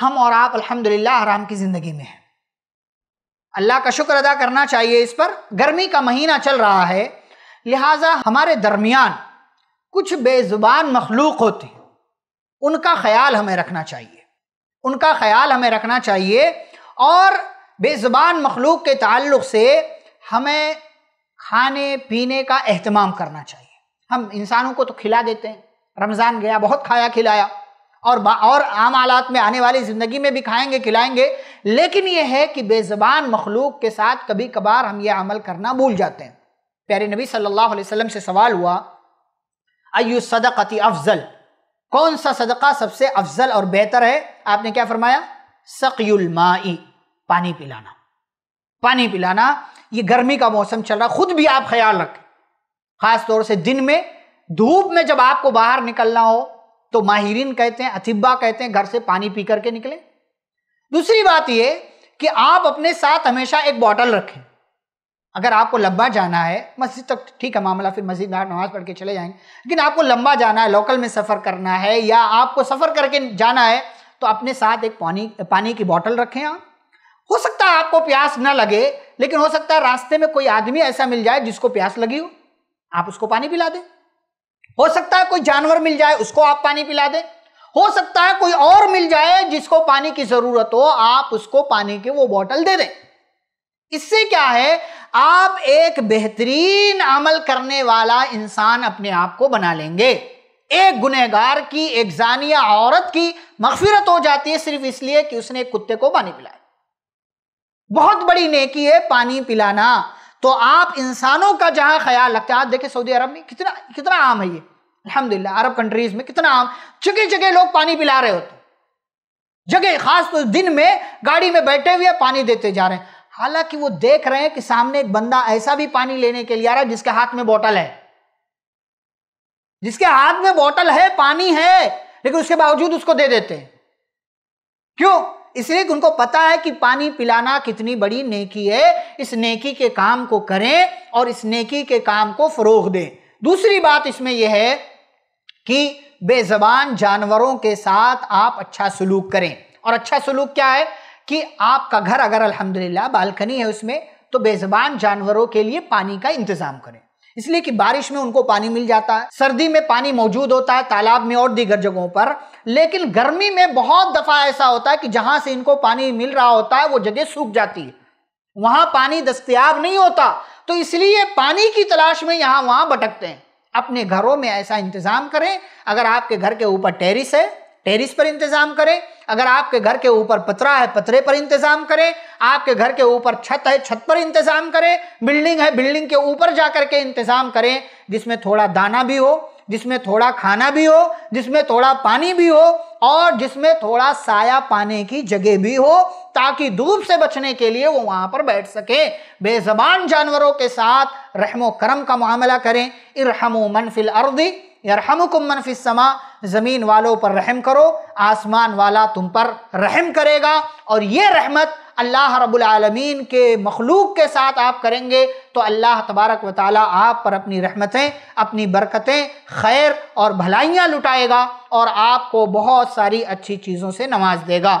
हम और आप अल्हम्दुलिल्लाह आराम की ज़िंदगी में हैं अल्लाह का शुक्र अदा करना चाहिए इस पर गर्मी का महीना चल रहा है लिहाजा हमारे दरमियान कुछ बेज़ुबान मखलूक होते हैं उनका ख्याल हमें रखना चाहिए उनका ख्याल हमें रखना चाहिए और बेज़ुबान मखलूक के ताल्लुक से हमें खाने पीने का अहतमाम करना चाहिए हम इंसानों को तो खिला देते हैं रमज़ान गया बहुत खाया खिलाया और और आम हालात में आने वाली ज़िंदगी में भी खाएंगे खिलाएंगे लेकिन यह है कि बेज़बान मखलूक के साथ कभी कभार हम यह अमल करना भूल जाते हैं प्यारे नबी सल्लल्लाहु अलैहि वसल्लम से सवाल हुआ अयु सदक़ती अफजल कौन सा सदका सबसे अफजल और बेहतर है आपने क्या फरमाया सकयुलमाई पानी पिलाना पानी पिलाना ये गर्मी का मौसम चल रहा खुद भी आप ख्याल रखें खास तौर से दिन में धूप में जब आपको बाहर निकलना हो तो माहिरीन कहते हैं अथिब्बा कहते हैं घर से पानी पी करके निकले दूसरी बात यह कि आप अपने साथ हमेशा एक बॉटल रखें अगर आपको लंबा जाना है मस्जिद तक ठीक है मामला फिर मस्जिद में नमाज पढ़ के चले जाएंगे लेकिन आपको लंबा जाना है लोकल में सफ़र करना है या आपको सफ़र करके जाना है तो अपने साथ एक पानी पानी की बॉटल रखें आप हो सकता है आपको प्यास ना लगे लेकिन हो सकता है रास्ते में कोई आदमी ऐसा मिल जाए जिसको प्यास लगी हो आप उसको पानी पिला दें हो सकता है कोई जानवर मिल जाए उसको आप पानी पिला दें हो सकता है कोई और मिल जाए जिसको पानी की जरूरत हो आप उसको पानी की वो बोतल दे दें इससे क्या है आप एक बेहतरीन अमल करने वाला इंसान अपने आप को बना लेंगे एक गुनहगार की एक जानिया औरत की मगफिरत हो जाती है सिर्फ इसलिए कि उसने कुत्ते को पानी पिलाया बहुत बड़ी नेकी है पानी पिलाना तो आप इंसानों का जहां ख्याल रखते हैं आप देखें सऊदी अरब में कितना कितना आम है ये अलहमदिल्ला अरब कंट्रीज में कितना आम जगह जगह लोग पानी पिला रहे होते जगह खास तो दिन में गाड़ी में बैठे हुए पानी देते जा रहे हैं हालांकि वो देख रहे हैं कि सामने एक बंदा ऐसा भी पानी लेने के लिए आ रहा है जिसके हाथ में बोतल है जिसके हाथ में बोतल है पानी है लेकिन उसके बावजूद उसको दे देते हैं क्यों इसलिए उनको पता है कि पानी पिलाना कितनी बड़ी नेकी है इस नेकी के काम को करें और इस नेकी के काम को फरोग दें दूसरी बात इसमें यह है कि बेजबान जानवरों के साथ आप अच्छा सलूक करें और अच्छा सलूक क्या है कि आपका घर अगर अल्हम्दुलिल्लाह बालकनी है उसमें तो बेजबान जानवरों के लिए पानी का इंतज़ाम करें इसलिए कि बारिश में उनको पानी मिल जाता है सर्दी में पानी मौजूद होता है तालाब में और दीगर जगहों पर लेकिन गर्मी में बहुत दफा ऐसा होता है कि जहां से इनको पानी मिल रहा होता है वो जगह सूख जाती है वहां पानी दस्तियाब नहीं होता तो इसलिए पानी की तलाश में यहां वहां भटकते हैं अपने घरों में ऐसा इंतजाम करें अगर आपके घर के ऊपर टेरिस है टेरिस पर इंतजाम करें अगर आपके घर के ऊपर पतरा है पतरे पर इंतजाम करें आपके घर के ऊपर छत है छत पर इंतजाम करें बिल्डिंग है बिल्डिंग के ऊपर जा के इंतजाम करें जिसमें थोड़ा दाना भी हो जिसमें थोड़ा खाना भी हो जिसमें थोड़ा पानी भी हो और जिसमें थोड़ा साया पाने की जगह भी हो ताकि धूप से बचने के लिए वो वहां पर बैठ सके बेजबान जानवरों के साथ रहमो करम का मामला करें इरहमो मनफिल अर्दी यरहमुकुम मनफिस समा ज़मीन वालों पर रहम करो आसमान वाला तुम पर रहम करेगा और ये रहमत अल्लाह रबालमीन के मखलूक के साथ आप करेंगे तो अल्लाह तबारक व ताली आप पर अपनी रहमतें अपनी बरकतें खैर और भलाइयाँ लुटाएगा और आपको बहुत सारी अच्छी चीज़ों से नवाज देगा